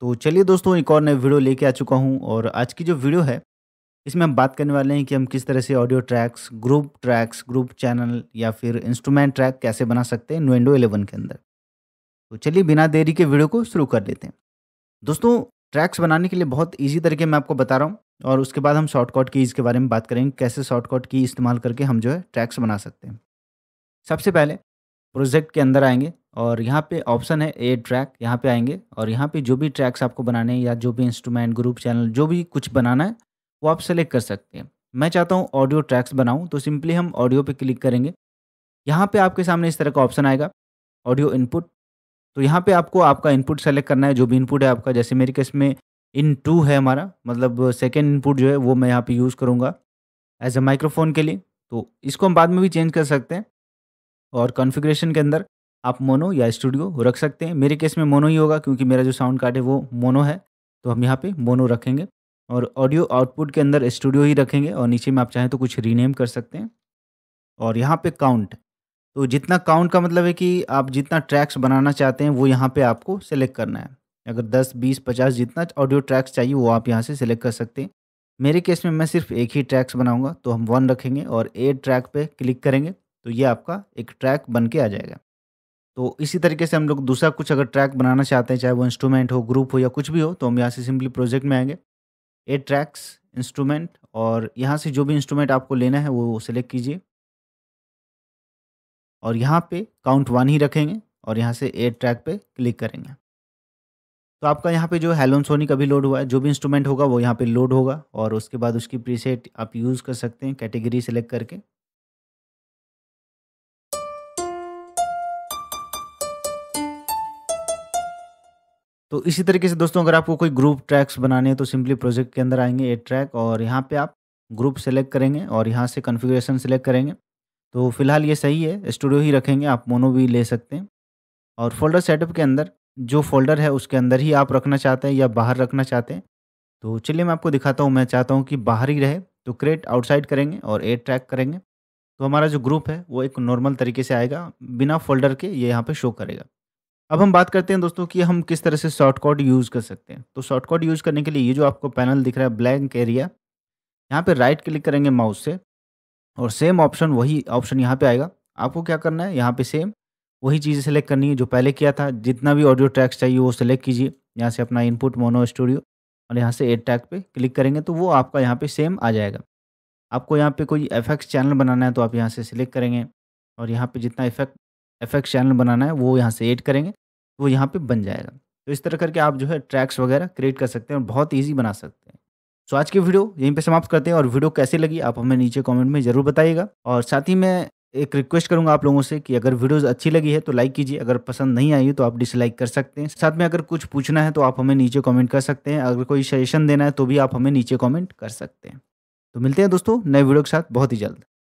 तो चलिए दोस्तों एक और नए वीडियो लेके आ चुका हूँ और आज की जो वीडियो है इसमें हम बात करने वाले हैं कि हम किस तरह से audio tracks group tracks group channel या फिर इंस्ट्रूमेंट ट्रैक कैसे बना सकते हैं नोएंडो एलेवन के अंदर तो चलिए बिना देरी के वीडियो को शुरू कर लेते हैं दोस्तों ट्रैक्स बनाने के लिए बहुत ईजी तरीके मैं आपको बता रहा हूँ और उसके बाद हम शॉर्टकट कीज़ के बारे में बात करेंगे कैसे शॉर्टकट की इस्तेमाल करके हम जो है ट्रैक्स बना सकते हैं सबसे पहले प्रोजेक्ट के अंदर आएंगे और यहाँ पे ऑप्शन है ए ट्रैक यहाँ पे आएंगे और यहाँ पे जो भी ट्रैक्स आपको बनाने हैं या जो भी इंस्ट्रूमेंट ग्रुप चैनल जो भी कुछ बनाना है वो आप सेलेक्ट कर सकते हैं मैं चाहता हूँ ऑडियो ट्रैक्स बनाऊँ तो सिंपली हम ऑडियो पे क्लिक करेंगे यहाँ पे आपके सामने इस तरह का ऑप्शन आएगा ऑडियो इनपुट तो यहाँ पर आपको आपका इनपुट सेलेक्ट करना है जो भी इनपुट है आपका जैसे मेरे केस में इन टू है हमारा मतलब सेकेंड इनपुट जो है वो मैं यहाँ पर यूज़ करूँगा एज अ माइक्रोफोन के लिए तो इसको हम बाद में भी चेंज कर सकते हैं और कॉन्फ़िगरेशन के अंदर आप मोनो या स्टूडियो रख सकते हैं मेरे केस में मोनो ही होगा क्योंकि मेरा जो साउंड कार्ड है वो मोनो है तो हम यहाँ पे मोनो रखेंगे और ऑडियो आउटपुट के अंदर स्टूडियो ही रखेंगे और नीचे में आप चाहें तो कुछ रीनेम कर सकते हैं और यहाँ पे काउंट तो जितना काउंट का मतलब है कि आप जितना ट्रैक्स बनाना चाहते हैं वो यहाँ पर आपको सेलेक्ट करना है अगर दस बीस पचास जितना ऑडियो ट्रैक्स चाहिए वो आप यहाँ से सिलेक्ट कर सकते हैं मेरे केस में मैं सिर्फ एक ही ट्रैक्स बनाऊँगा तो हम वन रखेंगे और ए ट्रैक पर क्लिक करेंगे तो ये आपका एक ट्रैक बन के आ जाएगा तो इसी तरीके से हम लोग दूसरा कुछ अगर ट्रैक बनाना चाहते हैं चाहे वो इंस्ट्रूमेंट हो ग्रुप हो या कुछ भी हो तो हम यहाँ से सिंपली प्रोजेक्ट में आएंगे ए ट्रैक्स इंस्ट्रूमेंट और यहाँ से जो भी इंस्ट्रूमेंट आपको लेना है वो सिलेक्ट कीजिए और यहाँ पे काउंट वन ही रखेंगे और यहाँ से ए ट्रैक पे क्लिक करेंगे तो आपका यहाँ पे जो हेलोन सोनी का भी लोड हुआ है जो भी इंस्ट्रूमेंट होगा वो यहाँ पे लोड होगा और उसके बाद उसकी प्रीसेट आप यूज़ कर सकते हैं कैटेगरी सेलेक्ट करके तो इसी तरीके से दोस्तों अगर आपको कोई ग्रुप ट्रैक्स बनाने हैं तो सिंपली प्रोजेक्ट के अंदर आएंगे एड ट्रैक और यहाँ पे आप ग्रुप सेलेक्ट करेंगे और यहाँ से कन्फिग्रेशन सेलेक्ट करेंगे तो फिलहाल ये सही है स्टूडियो ही रखेंगे आप मोनो भी ले सकते हैं और फोल्डर सेटअप के अंदर जो फोल्डर है उसके अंदर ही आप रखना चाहते हैं या बाहर रखना चाहते हैं तो चलिए मैं आपको दिखाता हूँ मैं चाहता हूँ कि बाहर ही रहे तो क्रिएट आउटसाइड करेंगे और एड ट्रैक करेंगे तो हमारा जो ग्रुप है वो एक नॉर्मल तरीके से आएगा बिना फोल्डर के ये यहाँ पर शो करेगा अब हम बात करते हैं दोस्तों कि हम किस तरह से शॉर्टकट यूज़ कर सकते हैं तो शॉर्टकट यूज़ करने के लिए ये जो आपको पैनल दिख रहा है ब्लैंक एरिया यहाँ पे राइट क्लिक करेंगे माउस से और सेम ऑप्शन वही ऑप्शन यहाँ पे आएगा आपको क्या करना है यहाँ पे सेम वही चीज़ सेलेक्ट करनी है जो पहले किया था जितना भी ऑडियो ट्रैक्स चाहिए वो सेलेक्ट कीजिए यहाँ से अपना इनपुट मोनो स्टूडियो और यहाँ से एड ट्रैक पर क्लिक करेंगे तो वो आपका यहाँ पर सेम आ जाएगा आपको यहाँ पर कोई एफेक्ट्स चैनल बनाना है तो आप यहाँ से सिलेक्ट करेंगे और यहाँ पर जितना इफेक्ट एफेक्ट चैनल बनाना है वो यहाँ से एड करेंगे तो वो यहाँ पे बन जाएगा तो इस तरह करके आप जो है ट्रैक्स वगैरह क्रिएट कर सकते हैं और बहुत ईजी बना सकते हैं सो आज की वीडियो यहीं पर समाप्त करते हैं और वीडियो कैसे लगी आप हमें नीचे कॉमेंट में जरूर बताइएगा और साथ ही मैं एक रिक्वेस्ट करूंगा आप लोगों से कि अगर वीडियोस अच्छी लगी है तो लाइक कीजिए अगर पसंद नहीं आई तो आप डिसलाइक कर सकते हैं साथ में अगर कुछ पूछना है तो आप हमें नीचे कमेंट कर सकते हैं अगर कोई सजेशन देना है तो भी आप हमें नीचे कमेंट कर सकते हैं तो मिलते हैं दोस्तों नए वीडियो के साथ बहुत ही जल्द